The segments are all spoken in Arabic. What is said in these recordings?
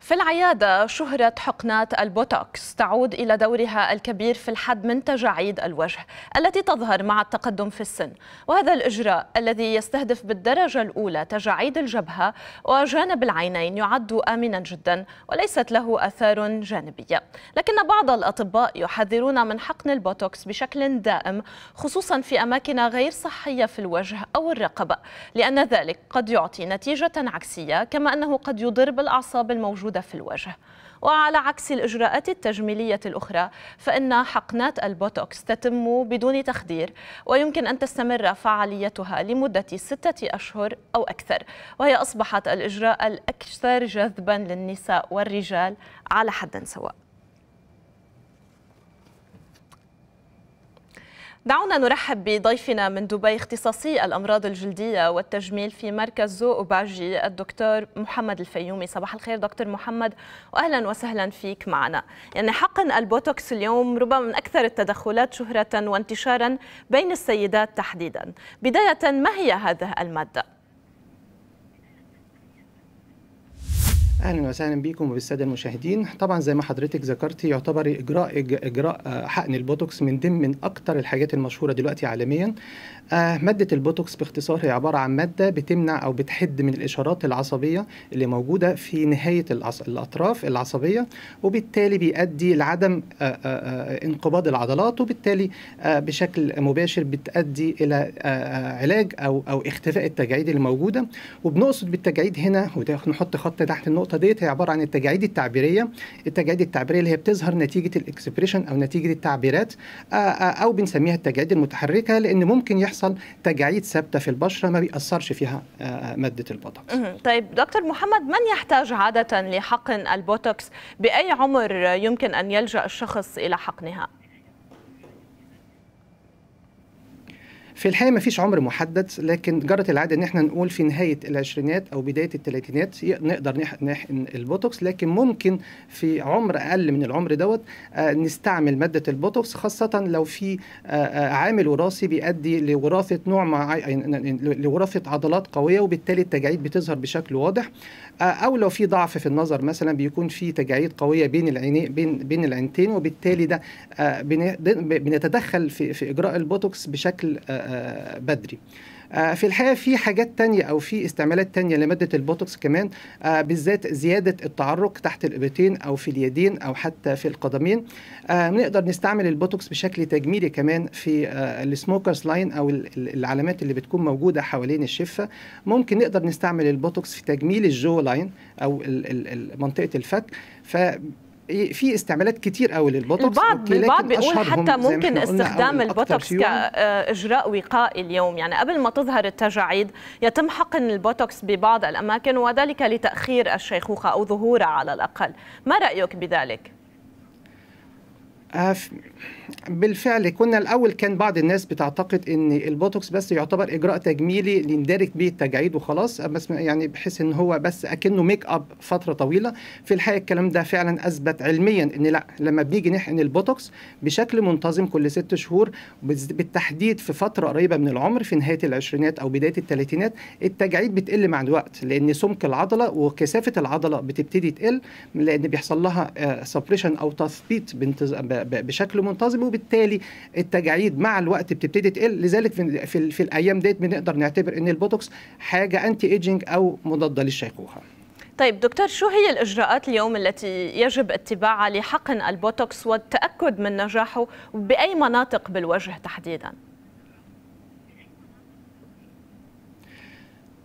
في العيادة شهرة حقنات البوتوكس تعود إلى دورها الكبير في الحد من تجاعيد الوجه التي تظهر مع التقدم في السن وهذا الإجراء الذي يستهدف بالدرجة الأولى تجاعيد الجبهة وجانب العينين يعد آمنا جدا وليست له أثار جانبية لكن بعض الأطباء يحذرون من حقن البوتوكس بشكل دائم خصوصا في أماكن غير صحية في الوجه أو الرقبة لأن ذلك قد يعطي نتيجة عكسية كما أنه قد يضر بالأعصاب الموجودة موجودة في الوجه وعلى عكس الإجراءات التجميلية الأخرى فإن حقنات البوتوكس تتم بدون تخدير ويمكن أن تستمر فعاليتها لمدة ستة أشهر أو أكثر وهي أصبحت الإجراء الأكثر جذبا للنساء والرجال على حد سواء دعونا نرحب بضيفنا من دبي اختصاصي الأمراض الجلدية والتجميل في مركز زو أوباجي الدكتور محمد الفيومي صباح الخير دكتور محمد وأهلا وسهلا فيك معنا يعني حقا البوتوكس اليوم ربما من أكثر التدخلات شهرة وانتشارا بين السيدات تحديدا بداية ما هي هذه المادة؟ اهلا وسهلا بيكم وبالساده المشاهدين طبعا زي ما حضرتك ذكرت يعتبر اجراء اجراء حقن البوتوكس من ضمن اكثر الحاجات المشهوره دلوقتي عالميا آه مادة البوتوكس باختصار هي عبارة عن مادة بتمنع أو بتحد من الإشارات العصبية اللي موجودة في نهاية العص... الأطراف العصبية وبالتالي بيؤدي لعدم آه، آه، آه، انقباض العضلات وبالتالي بشكل مباشر بتؤدي إلى علاج أو أو اختفاء التجاعيد الموجودة وبنقصد بالتجاعيد هنا ونحط خط تحت النقطة ديت هي عبارة عن التجاعيد التعبيرية التجاعيد التعبيرية اللي هي بتظهر نتيجة الإكسبريشن أو نتيجة التعبيرات أو بنسميها التجاعيد المتحركة لأن ممكن يحصل بيحصل تجاعيد ثابته في البشره ما بيأثرش فيها آه، آه، ماده البوتوكس طيب دكتور محمد من يحتاج عاده لحقن البوتوكس باي عمر يمكن ان يلجأ الشخص الى حقنها في الحقيقه ما فيش عمر محدد لكن جرت العاده ان احنا نقول في نهايه العشرينات او بدايه الثلاثينات نقدر نحقن البوتوكس لكن ممكن في عمر اقل من العمر دوت آه، نستعمل ماده البوتوكس خاصه لو في آه، آه، عامل وراثي بيؤدي لوراثه نوع مع لوراثه عضلات قويه وبالتالي التجاعيد بتظهر بشكل واضح او لو في ضعف في النظر مثلا بيكون في تجاعيد قويه بين العينين بين بين العينتين وبالتالي ده بنتدخل في في اجراء البوتوكس بشكل آه، بدري آه، في الحقيقه في حاجات تانية او في استعمالات تانية لماده البوتوكس كمان آه، بالذات زياده التعرق تحت الإبتين او في اليدين او حتى في القدمين بنقدر نستعمل البوتوكس بشكل تجميلي كمان في السموكرز لاين او العلامات اللي بتكون موجوده حوالين الشفه ممكن نقدر نستعمل البوتوكس في تجميل الجو لاين او منطقه الفك ف في استعمالات كتير قوي للبوتوكس البعض البعض بيقول حتى ممكن استخدام البوتوكس كاجراء وقائي اليوم يعني قبل ما تظهر التجاعيد يتم حقن البوتوكس ببعض الاماكن وذلك لتاخير الشيخوخه او ظهورها على الاقل ما رايك بذلك آه، بالفعل كنا الاول كان بعض الناس بتعتقد ان البوتوكس بس يعتبر اجراء تجميلي اللي به التجاعيد وخلاص آه، بس يعني بحيث ان هو بس اكنه ميك اب فتره طويله في الحقيقه الكلام ده فعلا اثبت علميا ان لا لما بنيجي نحقن البوتوكس بشكل منتظم كل ست شهور بالتحديد في فتره قريبه من العمر في نهايه العشرينات او بدايه الثلاثينات التجاعيد بتقل مع الوقت لان سمك العضله وكثافه العضله بتبتدي تقل لان بيحصل لها سبريشن آه، او تثبيط بشكل منتظم وبالتالي التجاعيد مع الوقت بتبتدي تقل لذلك في, في, في الايام ديت بنقدر نعتبر ان البوتوكس حاجه انتي ايجينج او مضاده للشيخوخه طيب دكتور شو هي الإجراءات اليوم التي يجب اتباعها لحقن البوتوكس والتأكد من نجاحه بأي مناطق بالوجه تحديداً؟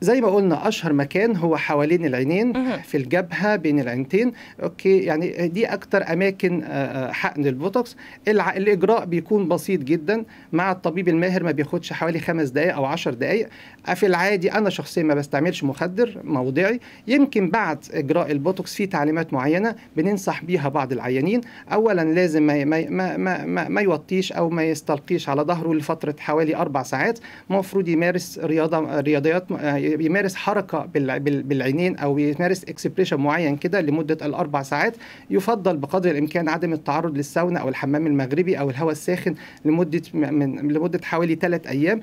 زي ما قلنا اشهر مكان هو حوالين العينين في الجبهه بين العينتين اوكي يعني دي اكتر اماكن آه، آه، حقن البوتوكس الاجراء بيكون بسيط جدا مع الطبيب الماهر ما بياخدش حوالي خمس دقائق او عشر دقائق في العادي انا شخصيا ما بستعملش مخدر موضعي يمكن بعد اجراء البوتوكس في تعليمات معينه بننصح بيها بعض العيانين اولا لازم ما ما ما ما, ما, ما يوطيش او ما يستلقيش على ظهره لفتره حوالي اربع ساعات المفروض يمارس رياضه رياضيات بيمارس حركه بالعينين او بيمارس اكسبريشن معين كده لمده الاربع ساعات يفضل بقدر الامكان عدم التعرض للساونا او الحمام المغربي او الهواء الساخن لمده من لمده حوالي ثلاث ايام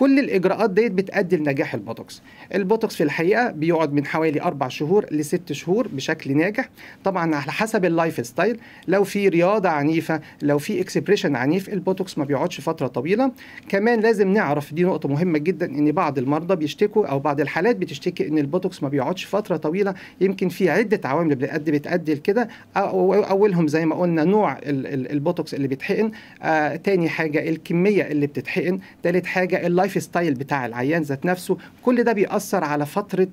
كل الاجراءات ديت بتؤدي لنجاح البوتوكس البوتوكس في الحقيقه بيقعد من حوالي اربع شهور لست شهور بشكل ناجح طبعا على حسب اللايف ستايل لو في رياضه عنيفه لو في اكسبريشن عنيف البوتوكس ما بيقعدش فتره طويله كمان لازم نعرف دي نقطه مهمه جدا ان بعض المرضى بيشتكوا او بعض الحالات بتشتكي ان البوتوكس ما بيقعدش فتره طويله يمكن في عده عوامل بتؤدي بتؤدي لكده اولهم زي ما قلنا نوع البوتوكس اللي بيتحقن آه تاني حاجه الكميه اللي بتتحقن تالت حاجه اللايف اللايف ستايل بتاع العيان ذات نفسه كل ده بيأثر على فترة آه،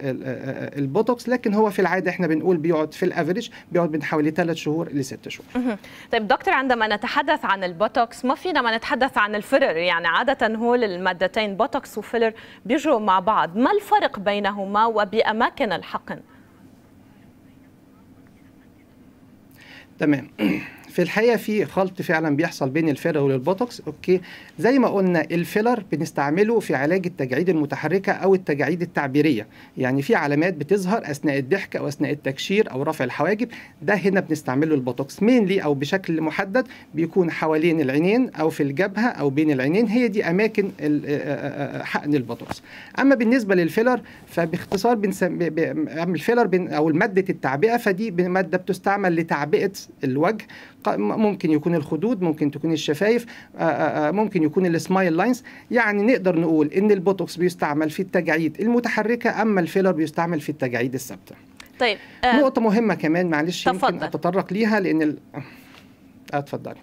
آه، البوتوكس لكن هو في العادة احنا بنقول بيقعد في الافريج بيقعد من حوالي 3 شهور ل 6 شهور طيب دكتور عندما نتحدث عن البوتوكس ما فينا ما نتحدث عن الفيلر يعني عادة هو المادتين بوتوكس وفيلر بيجوا مع بعض ما الفرق بينهما وبأماكن الحقن تمام في الحقيقه في خلط فعلا بيحصل بين الفيلر والبوتوكس اوكي زي ما قلنا الفيلر بنستعمله في علاج التجاعيد المتحركه او التجاعيد التعبيريه يعني في علامات بتظهر اثناء الضحك او اثناء التكشير او رفع الحواجب ده هنا بنستعمله البوتوكس مينلي او بشكل محدد بيكون حوالين العينين او في الجبهه او بين العينين هي دي اماكن آه، آه، آه، حقن البوتوكس اما بالنسبه للفيلر فباختصار بنسمي الفيلر او ماده التعبئه فدي ماده بتستعمل لتعبئه الوجه ممكن يكون الخدود ممكن تكون الشفايف آه، آه، آه، ممكن يكون السمايل لاينز يعني نقدر نقول ان البوتوكس بيستعمل في التجاعيد المتحركه اما الفيلر بيستعمل في التجاعيد الثابته طيب نقطه مهمه كمان معلش يمكن اتطرق ليها لان ال... اتفضلي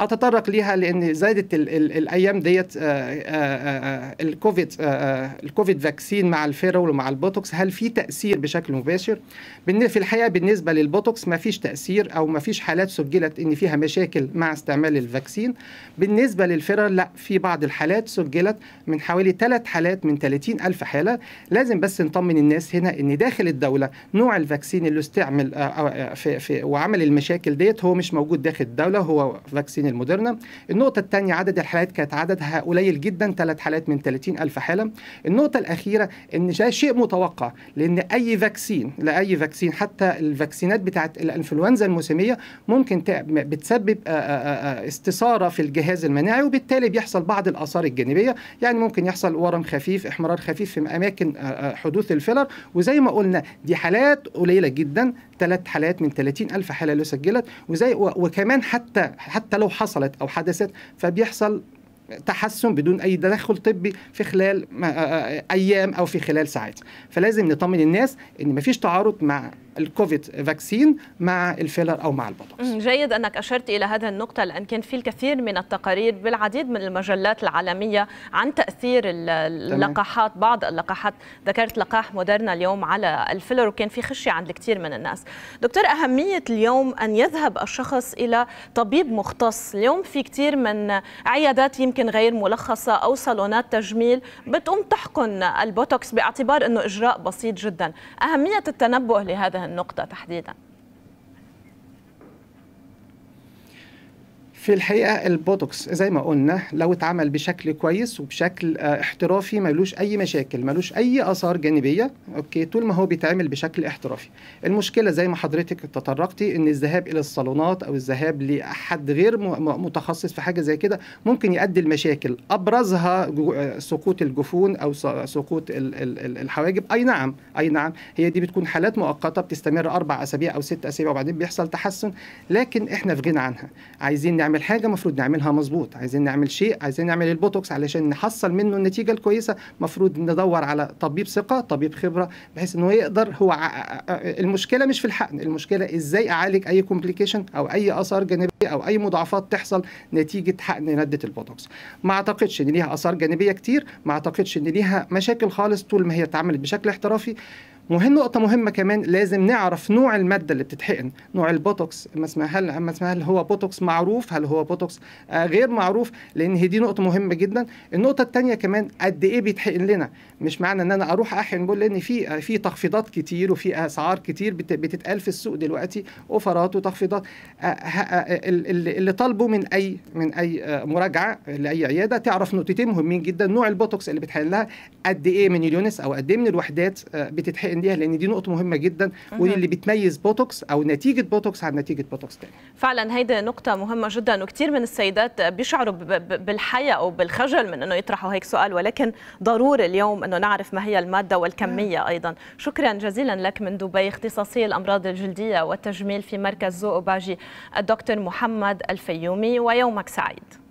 اتطرق ليها لان زادت الـ الـ الايام ديت آه، آه، آه، الكوفيد الكوفيد فاكسين مع الفيرول ومع البوتوكس هل في تاثير بشكل مباشر في الحقيقه بالنسبه للبوتوكس ما فيش تاثير او ما فيش حالات سجلت ان فيها مشاكل مع استعمال الفاكسين بالنسبه للفيرول لا في بعض الحالات سجلت من حوالي ثلاث حالات من 30 ألف حالة لازم بس نطمن الناس هنا ان داخل الدولة نوع الفاكسين اللي استعمل في, في وعمل المشاكل ديت هو مش موجود داخل الدولة هو فاكسين فاكسين الموديرنا النقطه الثانيه عدد الحالات كانت عددها قليل جدا ثلاث حالات من 30 الف حاله النقطه الاخيره ان ده شيء متوقع لان اي فاكسين لاي فاكسين حتى الفاكسينات بتاعه الانفلونزا الموسميه ممكن بتسبب آه، آه، آه، استثاره في الجهاز المناعي وبالتالي بيحصل بعض الاثار الجانبيه يعني ممكن يحصل ورم خفيف احمرار خفيف في اماكن حدوث الفيلر وزي ما قلنا دي حالات قليله جدا ثلاث حالات من 30 الف حاله اللي سجلت وزي وكمان حتى حتى لو حصلت أو حدثت فبيحصل تحسن بدون اي تدخل طبي في خلال آه، آه، آه، ايام او في خلال ساعات فلازم نطمن الناس ان مفيش تعارض مع الكوفيد فاكسين مع الفيلر او مع البوتوكس جيد انك اشرت الى هذه النقطه لان كان في الكثير من التقارير بالعديد من المجلات العالميه عن تاثير اللقاحات بعض اللقاحات ذكرت لقاح موديرنا اليوم على الفيلر وكان في خشيه عند الكثير من الناس دكتور اهميه اليوم ان يذهب الشخص الى طبيب مختص اليوم في كثير من عيادات يمكن غير ملخصه او صالونات تجميل بتقوم تحقن البوتوكس باعتبار انه اجراء بسيط جدا اهميه التنبه لهذا هالنقطة النقطة تحديدا في الحقيقه البوتوكس زي ما قلنا لو اتعمل بشكل كويس وبشكل آه، احترافي ملوش اي مشاكل ملوش اي اثار جانبيه اوكي طول ما هو بيتعمل بشكل احترافي المشكله زي ما حضرتك تطرقتي ان الذهاب الى الصالونات او الذهاب لحد غير متخصص في حاجه زي كده ممكن يؤدي لمشاكل ابرزها آه، سقوط الجفون او سقوط الحواجب اي نعم اي نعم هي دي بتكون حالات مؤقته بتستمر اربع اسابيع او ست اسابيع وبعدين بيحصل تحسن لكن احنا في غنى عنها عايزين نعمل نعمل حاجه المفروض نعملها مظبوط عايزين نعمل شيء عايزين نعمل البوتوكس علشان نحصل منه النتيجه الكويسه المفروض ندور على طبيب ثقه طبيب خبره بحيث انه يقدر هو المشكله مش في الحقن المشكله ازاي اعالج اي كومبليكيشن او اي اثار جانبيه او اي مضاعفات تحصل نتيجه حقن ماده البوتوكس ما اعتقدش ان ليها اثار جانبيه كتير ما اعتقدش ان ليها مشاكل خالص طول ما هي اتعملت بشكل احترافي مهم نقطه مهمه كمان لازم نعرف نوع الماده اللي بتتحقن نوع البوتوكس ما اسمها هل ما اسمها هل هو بوتوكس معروف هل هو بوتوكس آه غير معروف لان هي دي نقطه مهمه جدا النقطه الثانيه كمان قد ايه بيتحقن لنا مش معنى ان انا اروح احقن بقول لان في آه، في تخفيضات كتير وفي اسعار كتير بتتقال في السوق دلوقتي اوفرات وتخفيضات آه, آه، اللي طالبه من اي من اي آه، مراجعه لاي عياده تعرف نقطتين مهمين جدا نوع البوتوكس اللي بتحقن لها قد ايه من اليونس او قد ايه من الوحدات بتتحقن الانديه لان دي نقطه مهمه جدا ودي اللي بتميز بوتوكس او نتيجه بوتوكس عن نتيجه بوتوكس تاني فعلا هيدي نقطه مهمه جدا وكثير من السيدات بيشعروا بالحياء او بالخجل من انه يطرحوا هيك سؤال ولكن ضروري اليوم انه نعرف ما هي الماده والكميه نعم. ايضا شكرا جزيلا لك من دبي اختصاصي الامراض الجلديه والتجميل في مركز زو باجي الدكتور محمد الفيومي ويومك سعيد